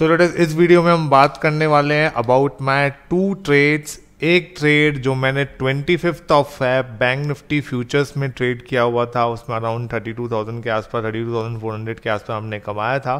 सो so, इस video में हम बात करने वाले हैं अबाउट माई टू ट्रेड्स एक ट्रेड जो मैंने twenty fifth of Feb bank Nifty futures में ट्रेड किया हुआ था उसमें अराउंड थर्टी टू थाउजेंड के आसपास thirty two thousand four hundred के आसपास हमने कमाया था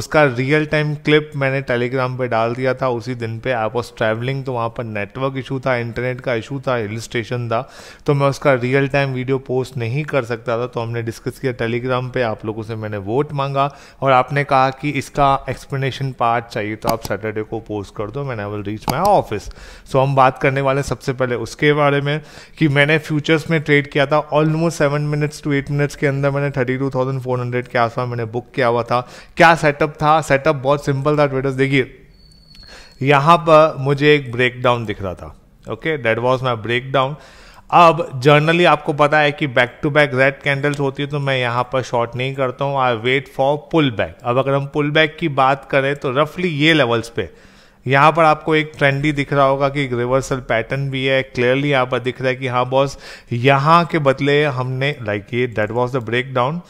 उसका रियल टाइम क्लिप मैंने टेलीग्राम पे डाल दिया था उसी दिन पे आई वॉज ट्रैवलिंग तो वहाँ पर नेटवर्क इशू था इंटरनेट का इशू था हिल स्टेशन था तो मैं उसका रियल टाइम वीडियो पोस्ट नहीं कर सकता था तो हमने डिस्कस किया टेलीग्राम पर आप लोगों से मैंने वोट मांगा और आपने कहा कि इसका एक्सप्लेनेशन पार्ट चाहिए तो आप सैटरडे को पोस्ट कर दो man I will reach my office so हम बात करने वाले हैं सबसे पहले उसके बारे में कि मैंने फ्यूचर्स में ट्रेड किया था almost seven minutes to eight minutes के अंदर मैंने thirty two thousand four hundred के आसपास मैंने बुक किया हुआ था क्या सेटअप था सेटअप बहुत सिंपल था ट्रेडर्स देखिए यहाँ पर मुझे एक ब्रेकडाउन दिख रहा था okay that was my breakdown अब जर्नली आपको पता है कि back to back red candles होती है तो मैं यहाँ पर शॉर्ट नहीं करता हूँ I wait for pull back अब अगर हम पुल बैक की बात करें तो रफली ये लेवल्स पे यहाँ पर आपको एक ट्रेंडी दिख रहा होगा कि रिवर्सल पैटर्न भी है क्लियरली यहाँ पर दिख रहा है कि हाँ बॉस यहाँ के बदले हमने लाइक ये that was the break down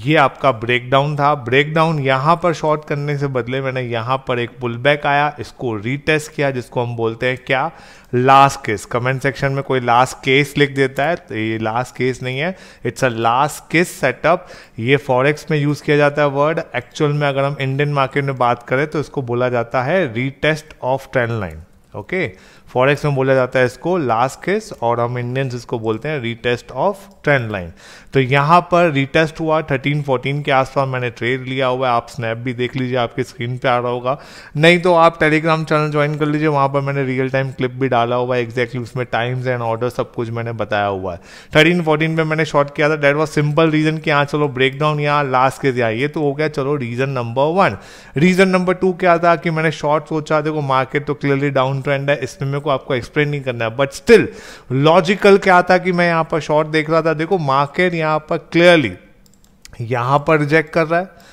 ये आपका ब्रेकडाउन था ब्रेकडाउन यहाँ पर शॉर्ट करने से बदले मैंने यहाँ पर एक पुल बैक आया इसको रीटेस्ट किया जिसको हम बोलते हैं क्या लास्ट केस कमेंट सेक्शन में कोई लास्ट केस लिख देता है तो ये लास्ट केस नहीं है it's a last case setup ये फॉरेक्स में यूज़ किया जाता है वर्ड एक्चुअल में अगर हम इंडियन मार्केट में बात करें तो इसको बोला जाता है retest of trend line okay forex में बोला जाता है इसको लास्ट केस और हम इंडियंस इसको बोलते हैं रीटेस्ट ऑफ ट्रेंड लाइन तो यहाँ पर रीटेस्ट हुआ 13 14 के आसपास मैंने ट्रेड लिया हुआ है आप स्नैप भी देख लीजिए आपके स्क्रीन पे आ रहा होगा नहीं तो आप टेलीग्राम चैनल ज्वाइन कर लीजिए वहाँ पर मैंने रियल टाइम क्लिप भी डाला हुआ है एग्जैक्टली उसमें टाइम्स एंड ऑर्डर सब कुछ मैंने बताया हुआ है थर्टीन फोर्टीन पर मैंने शॉर्ट किया था डेट वॉज सिंपल रीजन कि हाँ चलो ब्रेक डाउन यहाँ लास्ट केस या ये तो हो गया चलो reason number one reason number two क्या था कि मैंने शॉर्ट सोचा देखो मार्केट तो क्लियरली डाउन ट्रेंड है इसमें को आपको एक्सप्लेन नहीं करना है बट स्टिल लॉजिकल क्या था कि मैं यहां पर शॉर्ट देख रहा था देखो मार्केट यहां पर क्लियरली यहां पर रिजेक्ट कर रहा है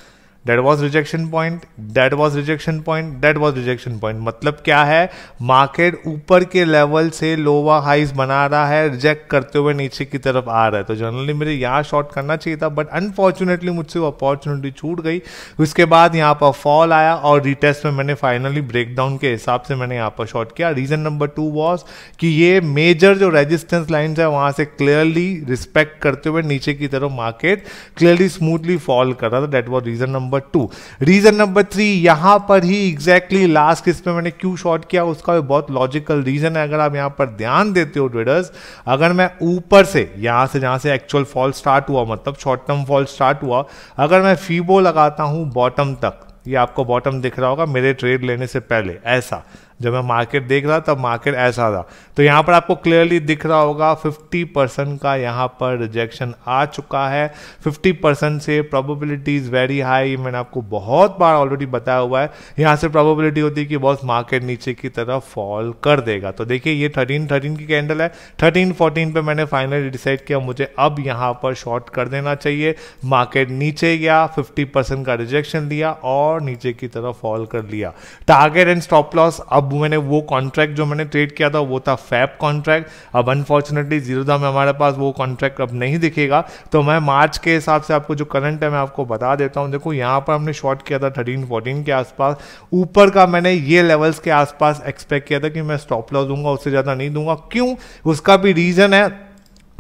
that was rejection point that was rejection point that was rejection point मतलब क्या है मार्केट ऊपर के लेवल से लोवा हाइज बना रहा है रिजेक्ट करते हुए नीचे की तरफ आ रहा है तो जनरली मुझे यहाँ शॉर्ट करना चाहिए था बट अनफॉर्चुनेटली मुझसे वो अपॉर्चुनिटी छूट गई उसके बाद यहाँ पर फॉल आया और रिटेस्ट में मैंने फाइनली ब्रेकडाउन के हिसाब से मैंने यहाँ पर शॉर्ट किया रीजन नंबर टू वॉज कि ये मेजर जो रेजिस्टेंस लाइन है वहां से क्लियरली रिस्पेक्ट करते हुए नीचे की तरफ मार्केट क्लियरली स्मूथली फॉल कर रहा था that was reason number number two reason number three यहां पर ही एग्जैक्टली लास्ट किस पे मैंने क्यों शॉर्ट किया उसका भी बहुत लॉजिकल रीजन है अगर आप यहां पर ध्यान देते हो ट्रेडर्स अगर मैं ऊपर से यहां से जहां से एक्चुअल फॉल स्टार्ट हुआ मतलब शॉर्ट टर्म फॉल स्टार्ट हुआ अगर मैं फीबो लगाता हूं बॉटम तक ये आपको बॉटम दिख रहा होगा मेरे ट्रेड लेने से पहले ऐसा जब मैं मार्केट देख रहा तब मार्केट ऐसा था तो यहाँ पर आपको क्लियरली दिख रहा होगा 50 परसेंट का यहाँ पर रिजेक्शन आ चुका है 50 परसेंट से प्रोबेबिलिटी इज़ वेरी हाई मैंने आपको बहुत बार ऑलरेडी बताया हुआ है यहाँ से प्रोबेबिलिटी होती है कि बहुत मार्केट नीचे की तरफ फॉल कर देगा तो देखिए ये थर्टीन थर्टीन की कैंडल है थर्टीन फोर्टीन पर मैंने फाइनली डिसाइड किया मुझे अब यहाँ पर शॉर्ट कर देना चाहिए मार्केट नीचे गया फिफ्टी का रिजेक्शन लिया और नीचे की तरफ फॉल कर लिया टारगेट एंड स्टॉप लॉस अब अब मैंने वो कॉन्ट्रैक्ट जो मैंने ट्रेड किया था वो था फैप कॉन्ट्रैक्ट अब अनफॉर्चुनेटली दाम में हमारे पास वो कॉन्ट्रैक्ट अब नहीं दिखेगा तो मैं मार्च के हिसाब से आपको जो करंट है मैं आपको बता देता हूँ देखो यहाँ पर हमने शॉर्ट किया था थर्टीन फोर्टीन के आसपास ऊपर का मैंने ये लेवल्स के आसपास एक्सपेक्ट किया था कि मैं स्टॉप लॉस दूंगा उससे ज़्यादा नहीं दूंगा क्यों उसका भी रीज़न है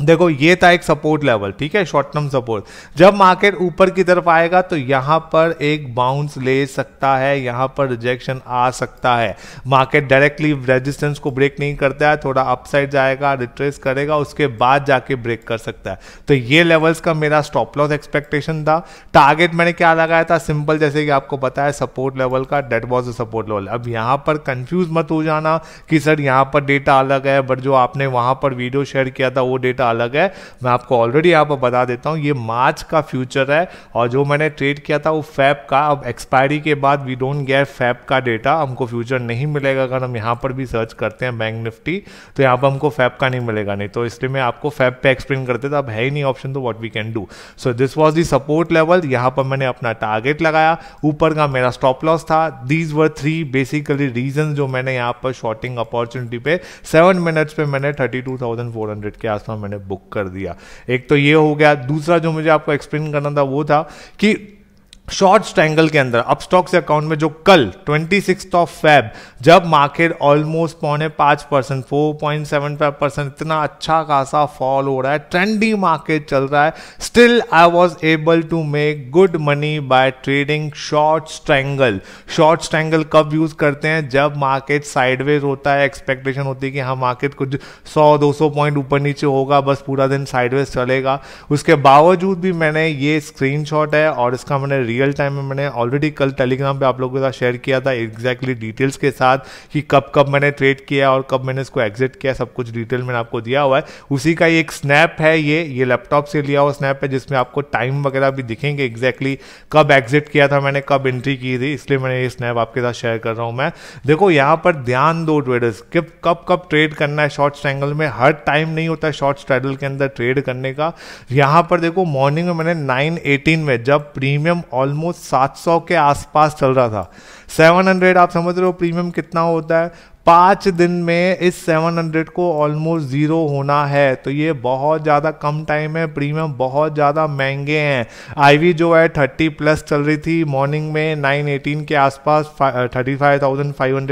देखो ये था एक सपोर्ट लेवल ठीक है शॉर्ट टर्म सपोर्ट जब मार्केट ऊपर की तरफ आएगा तो यहां पर एक बाउंस ले सकता है यहां पर रिजेक्शन आ सकता है मार्केट डायरेक्टली रेजिस्टेंस को ब्रेक नहीं करता है थोड़ा अपसाइड जाएगा रिट्रेस करेगा उसके बाद जाके ब्रेक कर सकता है तो ये लेवल्स का मेरा स्टॉप लॉस एक्सपेक्टेशन था टारगेट मैंने क्या लगाया था सिंपल जैसे कि आपको बताया सपोर्ट लेवल का that was a support level अब यहां पर कंफ्यूज मत हो जाना कि सर यहां पर डेटा अलग है बट जो आपने वहां पर वीडियो शेयर किया था वो डेटा इसका अलग है मैं आपको ऑलरेडी यहाँ पर बता देता हूँ ये मार्च का फ्यूचर है और जो मैंने ट्रेड किया था वो फैप का अब एक्सपायरी के बाद वी डोंट गेट फैप का डेटा हमको फ्यूचर नहीं मिलेगा अगर हम यहाँ पर भी सर्च करते हैं बैंक निफ्टी तो यहाँ पर हमको फैप का नहीं मिलेगा नहीं तो इसलिए मैं आपको फैप पे एक्सप्लेन करते थे अब है ही नहीं ऑप्शन तो what we can do so this was the support level यहाँ पर मैंने अपना टारगेट लगाया ऊपर का मेरा स्टॉप लॉस था these were three basically reason जो मैंने यहाँ पर शॉर्टिंग अपॉर्चुनिटी पे सेवन मिनट्स पे मैंने thirty two thousand four hundred के आसपास मैंने बुक कर दिया एक तो ये हो गया दूसरा जो मुझे आपको एक्सप्लेन करना था वो था कि शॉर्ट स्ट्रैंगल के अंदर अपस्टॉक्स अकाउंट में जो कल ट्वेंटी सिक्स ऑफ फैब जब मार्केट ऑलमोस्ट पौने पाँच percent four point seven five percent इतना अच्छा खासा फॉल हो रहा है ट्रेंडी मार्केट चल रहा है still I was able to make good money by trading short strangle short strangle कब यूज करते हैं जब मार्केट साइडवेज होता है एक्सपेक्टेशन होती है कि हाँ मार्केट कुछ सौ दो सौ पॉइंट ऊपर नीचे होगा बस पूरा दिन साइडवेज चलेगा उसके बावजूद भी मैंने ये स्क्रीन है और इसका मैंने रियल टाइम में मैंने ऑलरेडी कल टेलीग्राम पे आप लोगों के साथ शेयर किया था एग्जैक्टली डिटेल्स के साथ कि कब कब मैंने ट्रेड किया और कब मैंने इसको एग्जिट किया सब कुछ डिटेल मैंने आपको दिया हुआ है उसी का एक स्नैप है ये ये लैपटॉप से लिया हुआ स्नैप है जिसमें आपको टाइम वगैरह भी दिखेंगे एग्जैक्टली कब एग्जिट किया था मैंने कब एंट्री की थी इसलिए मैंने ये स्नैप आपके साथ शेयर कर रहा हूँ मैं देखो यहाँ पर ध्यान दो ट्रेडर्स कि कब कब ट्रेड करना है शॉर्ट स्ट्रैंगल में हर टाइम नहीं होता शॉर्ट स्ट्रैगल के अंदर ट्रेड करने का यहाँ पर देखो मॉर्निंग में मैंने नाइन में जब प्रीमियम ऑल ऑलमोस्ट 700 के आसपास चल रहा था 700 आप समझ रहे हो प्रीमियम कितना होता है पाँच दिन में इस 700 को ऑलमोस्ट ज़ीरो होना है तो ये बहुत ज़्यादा कम टाइम है प्रीमियम बहुत ज़्यादा महंगे हैं आईवी जो है 30 प्लस चल रही थी मॉर्निंग में 918 के आसपास 35,500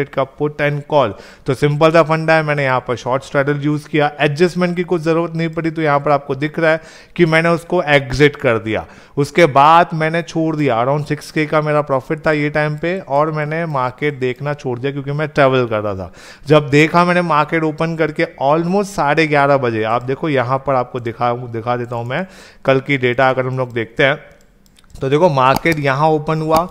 uh, का पुट एंड कॉल तो सिंपल सा फंडा है मैंने यहाँ पर शॉर्ट स्ट्रैटल यूज़ किया एडजस्टमेंट की कुछ ज़रूरत नहीं पड़ी तो यहाँ पर आपको दिख रहा है कि मैंने उसको एग्जिट कर दिया उसके बाद मैंने छोड़ दिया अराउंड सिक्स का मेरा प्रॉफिट था ये टाइम पे और मैंने मार्केट देखना छोड़ दिया क्योंकि मैं ट्रैवल कर रहा था था जब देखा मैंने मार्केट ओपन करके ऑलमोस्ट साढ़े ग्यारह बजे आप देखो यहाँ पर आपको दिखा दिखा देता हूँ मैं कल की डेटा अगर हम लोग देखते हैं तो देखो मार्केट यहाँ ओपन हुआ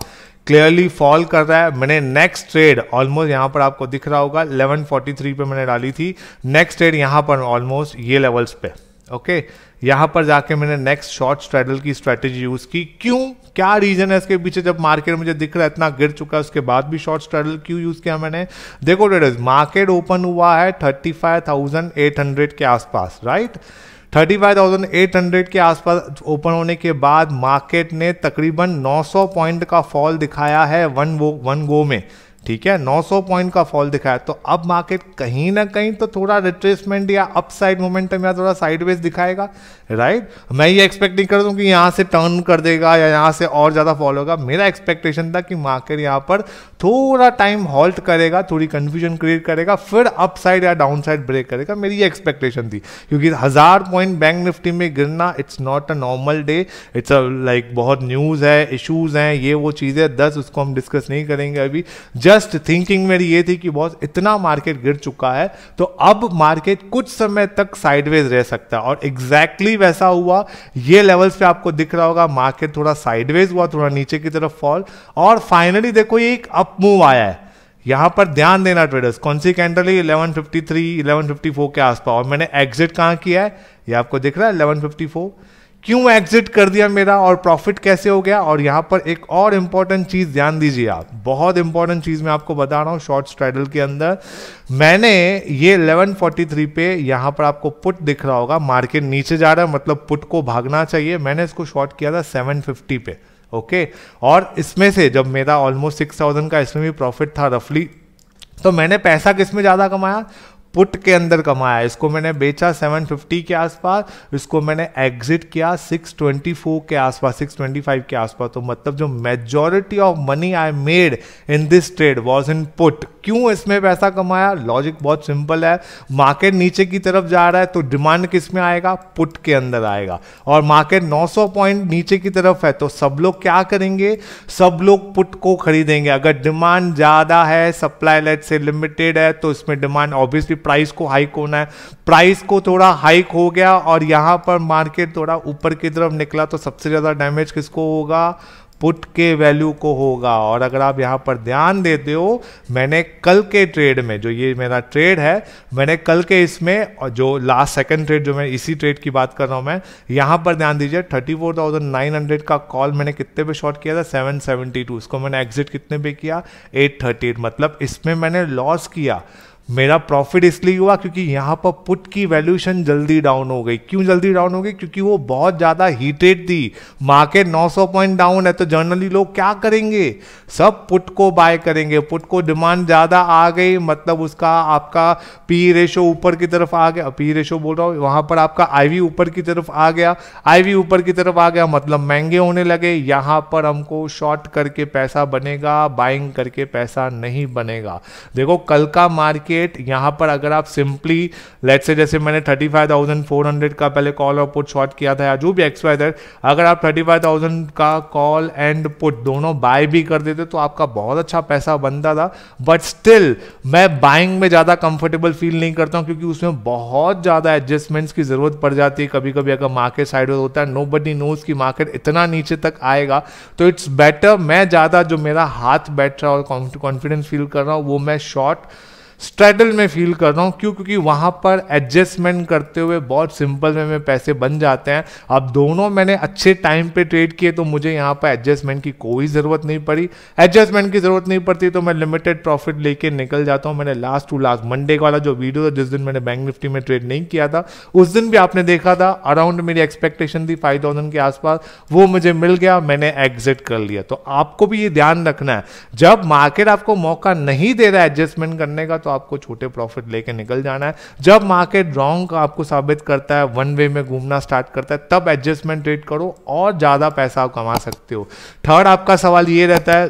क्लियरली फॉल कर रहा है मैंने नेक्स्ट ट्रेड ऑलमोस्ट यहाँ पर आपको दिख रहा होगा 1143 पे मैंने डाली थी नेक्स्ट ट्रेड यहाँ पर ऑलमोस्ट ये लेवल्स पे ओके okay, पर जाके मैंने नेक्स्ट शॉर्ट स्ट्रैडल की स्ट्रैटेजी यूज की क्यों क्या रीजन है इसके पीछे जब मार्केट मुझे दिख रहा है इतना गिर चुका है उसके बाद भी शॉर्ट स्ट्रैडल क्यों यूज किया मैंने देखो ट्रेडर्स मार्केट ओपन हुआ है thirty five thousand eight hundred के आसपास right thirty five thousand eight hundred के आसपास ओपन होने के बाद मार्केट ने तकरीबन सौ पॉइंट का फॉल दिखाया है वन वो वन गो में ठीक है 900 पॉइंट का फॉल दिखाया तो अब मार्केट कहीं ना कहीं तो थोड़ा रिट्रेसमेंट या अपसाइड मोमेंटम या थोड़ा साइडवेज दिखाएगा राइट मैं ये एक्सपेक्ट नहीं कर दूँ कि यहाँ से टर्न कर देगा या यहाँ से और ज़्यादा फॉल होगा मेरा एक्सपेक्टेशन था कि मार्केट यहाँ पर थोड़ा टाइम हॉल्ट करेगा थोड़ी कन्फ्यूजन क्रिएट करेगा फिर अपसाइड या डाउन साइड ब्रेक करेगा मेरी ये एक्सपेक्टेशन थी क्योंकि हज़ार पॉइंट बैंक निफ्टी में गिरना it's not a normal day it's a like बहुत न्यूज़ है इशूज़ हैं ये वो चीज़ें दस उसको हम डिस्कस नहीं करेंगे अभी जस्ट जस्ट थिंकिंग मेरी ये थी कि बॉस इतना मार्केट गिर चुका है तो अब मार्केट कुछ समय तक साइडवेज रह सकता है और एग्जैक्टली exactly वैसा हुआ ये लेवल्स पे आपको दिख रहा होगा मार्केट थोड़ा साइडवेज हुआ थोड़ा नीचे की तरफ फॉल और फाइनली देखो ये एक अप मूव आया है यहां पर ध्यान देना ट्रेडर्स कौन सी कैंडल है 1153 1154 के आसपास और मैंने एग्जिट कहाँ किया है ये आपको दिख रहा है 1154 क्यों एग्जिट कर दिया मेरा और प्रॉफिट कैसे हो गया और यहाँ पर एक और इंपॉर्टेंट चीज़ ध्यान दीजिए आप बहुत इंपॉर्टेंट चीज़ मैं आपको बता रहा हूँ शॉर्ट स्ट्रैडल के अंदर मैंने ये 1143 पे यहाँ पर आपको पुट दिख रहा होगा मार्केट नीचे जा रहा है मतलब पुट को भागना चाहिए मैंने इसको शॉर्ट किया था 750 पे ओके और इसमें से जब मेरा ऑलमोस्ट सिक्स का इसमें भी प्रॉफिट था रफली तो मैंने पैसा किसमें ज़्यादा कमाया पुट के अंदर कमाया इसको मैंने बेचा 750 के आसपास इसको मैंने एग्जिट किया 624 के आसपास 625 के आसपास तो मतलब जो majority of money I made in this trade was in put क्यों इसमें पैसा कमाया लॉजिक बहुत सिंपल है मार्केट नीचे की तरफ जा रहा है तो डिमांड किस में आएगा पुट के अंदर आएगा और मार्केट 900 पॉइंट नीचे की तरफ है तो सब लोग क्या करेंगे सब लोग पुट को खरीदेंगे अगर डिमांड ज़्यादा है सप्लाई लेट से लिमिटेड है तो इसमें डिमांड ऑब्वियसली प्राइस को हाइक होना है प्राइस को थोड़ा हाइक हो गया और यहाँ पर मार्केट थोड़ा ऊपर की तरफ निकला तो सबसे ज़्यादा डैमेज किसको होगा पुट के वैल्यू को होगा और अगर आप यहाँ पर ध्यान देते हो मैंने कल के ट्रेड में जो ये मेरा ट्रेड है मैंने कल के इसमें और जो लास्ट सेकंड ट्रेड जो मैं इसी ट्रेड की बात कर रहा हूँ मैं यहाँ पर ध्यान दीजिए thirty four thousand nine hundred का कॉल मैंने कितने पे शॉर्ट किया था सेवन सेवेंटी टू इसको मैंने एग्जिट कितने पे किया एट मतलब इसमें मैंने लॉस किया मेरा प्रॉफिट इसलिए हुआ क्योंकि यहाँ पर पुट की वैल्यूशन जल्दी डाउन हो गई क्यों जल्दी डाउन हो गई क्योंकि वो बहुत ज़्यादा हीटेड थी मार्केट 900 पॉइंट डाउन है तो जर्नली लोग क्या करेंगे सब पुट को बाय करेंगे पुट को डिमांड ज़्यादा आ गई मतलब उसका आपका पी रेशो ऊपर की तरफ आ गया पी रेशो बोल रहा हूँ वहाँ पर आपका आई ऊपर की तरफ आ गया आई ऊपर की तरफ आ गया मतलब महंगे होने लगे यहाँ पर हमको शॉर्ट करके पैसा बनेगा बाइंग करके पैसा नहीं बनेगा देखो कल का मार्केट गेट यहाँ पर अगर आप सिंपली लेट से जैसे मैंने thirty five thousand four hundred का पहले कॉल और पुट शॉर्ट किया था या जो भी एक्सपायर है अगर आप थर्टी फाइव थाउजेंड का कॉल एंड पुट दोनों बाय भी कर देते तो आपका बहुत अच्छा पैसा बनता था बट स्टिल मैं बाइंग में ज़्यादा कंफर्टेबल फील नहीं करता हूँ क्योंकि उसमें बहुत ज़्यादा एडजस्टमेंट्स की ज़रूरत पड़ जाती है कभी कभी अगर मार्केट साइड होता है नो बडी नोज की मार्केट इतना नीचे तक आएगा तो इट्स बेटर मैं ज़्यादा जो मेरा हाथ बैठ रहा है और कॉन्फिडेंस फील कर रहा हूँ वो मैं शॉर्ट स्ट्रेडल में फील कर रहा हूँ क्यों क्योंकि वहाँ पर एडजस्टमेंट करते हुए बहुत सिंपल में में पैसे बन जाते हैं अब दोनों मैंने अच्छे टाइम पे ट्रेड किए तो मुझे यहाँ पर एडजस्टमेंट की कोई ज़रूरत नहीं पड़ी एडजस्टमेंट की ज़रूरत नहीं पड़ती तो मैं लिमिटेड प्रॉफिट लेके निकल जाता हूँ मैंने लास्ट टू लास्ट मंडे वाला जो वीडियो था जिस दिन मैंने बैंक निफ्टी में ट्रेड नहीं किया था उस दिन भी आपने देखा था अराउंड मेरी एक्सपेक्टेशन थी फाइव थाउजेंड के आसपास वो मुझे मिल गया मैंने एग्जिट कर लिया तो आपको भी ये ध्यान रखना है जब मार्केट आपको मौका नहीं दे रहा है एडजस्टमेंट करने का तो आपको छोटे प्रॉफिट लेके निकल जाना है जब मार्केट रॉन्ग आपको साबित करता है वन वे में घूमना स्टार्ट करता है तब एडजस्टमेंट ट्रेड करो और ज़्यादा पैसा आप कमा सकते हो थर्ड आपका सवाल ये रहता है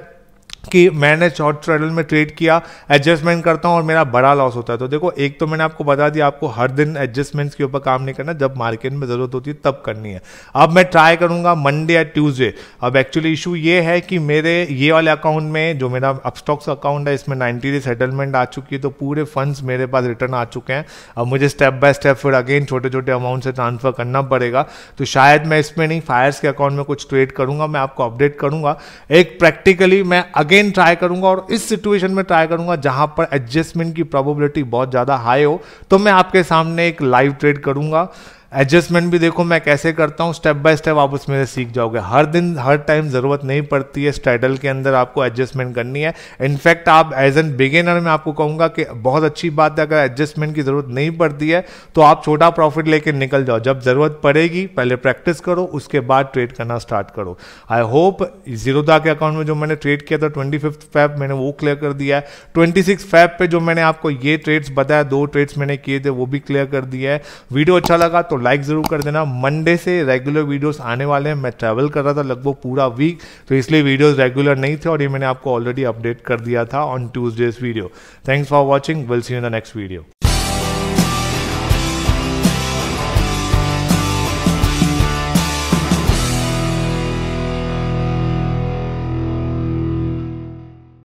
कि मैंने शॉर्ट ट्रेडल में ट्रेड किया एडजस्टमेंट करता हूं और मेरा बड़ा लॉस होता है तो देखो एक तो मैंने आपको बता दिया आपको हर दिन एडजस्टमेंट्स के ऊपर काम नहीं करना जब मार्केट में ज़रूरत होती है तब करनी है अब मैं ट्राई करूंगा मंडे या ट्यूजडे अब एक्चुअली इशू ये है कि मेरे ये वाले अकाउंट में जो मेरा अपस्टॉक्स अकाउंट है इसमें नाइन्टी डे सेटलमेंट आ चुकी है तो पूरे फंड्स मेरे पास रिटर्न आ चुके हैं अब मुझे स्टेप बाय स्टेप फिर अगेन छोटे छोटे अमाउंट से ट्रांसफर करना पड़ेगा तो शायद मैं इसमें नहीं फायर्स के अकाउंट में कुछ ट्रेड करूंगा मैं आपको अपडेट करूंगा एक प्रैक्टिकली मैं अगेन अगेन ट्राई करूंगा और इस सिचुएशन में ट्राई करूंगा जहां पर एडजस्टमेंट की प्रोबेबिलिटी बहुत ज़्यादा हाई हो तो मैं आपके सामने एक लाइव ट्रेड करूंगा एडजस्टमेंट भी देखो मैं कैसे करता हूँ स्टेप बाय स्टेप आप उसमें से सीख जाओगे हर दिन हर टाइम ज़रूरत नहीं पड़ती है स्ट्रैडल के अंदर आपको एडजस्टमेंट करनी है इनफैक्ट आप एज एन बिगेनर में आपको कहूँगा कि बहुत अच्छी बात है अगर एडजस्टमेंट की ज़रूरत नहीं पड़ती है तो आप छोटा प्रॉफिट लेकर निकल जाओ जब ज़रूरत पड़ेगी पहले प्रैक्टिस करो उसके बाद ट्रेड करना स्टार्ट करो आई होप जीरोदा के अकाउंट में जो मैंने ट्रेड किया था ट्वेंटी फिफ्थ फैब मैंने वो क्लियर कर दिया है ट्वेंटी सिक्स फैब पे जो मैंने आपको ये ट्रेड्स बताया दो ट्रेड्स मैंने किए थे वो भी क्लियर कर दिया है वीडियो अच्छा लगा तो को लाइक ज़रूर कर देना मंडे से रेगुलर वीडियोस आने वाले हैं मैं ट्रैवल कर रहा था लगभग पूरा वीक तो इसलिए वीडियोस रेगुलर नहीं थे और ये मैंने आपको ऑलरेडी अपडेट कर दिया था on Tuesday's video thanks for watching will see in the next video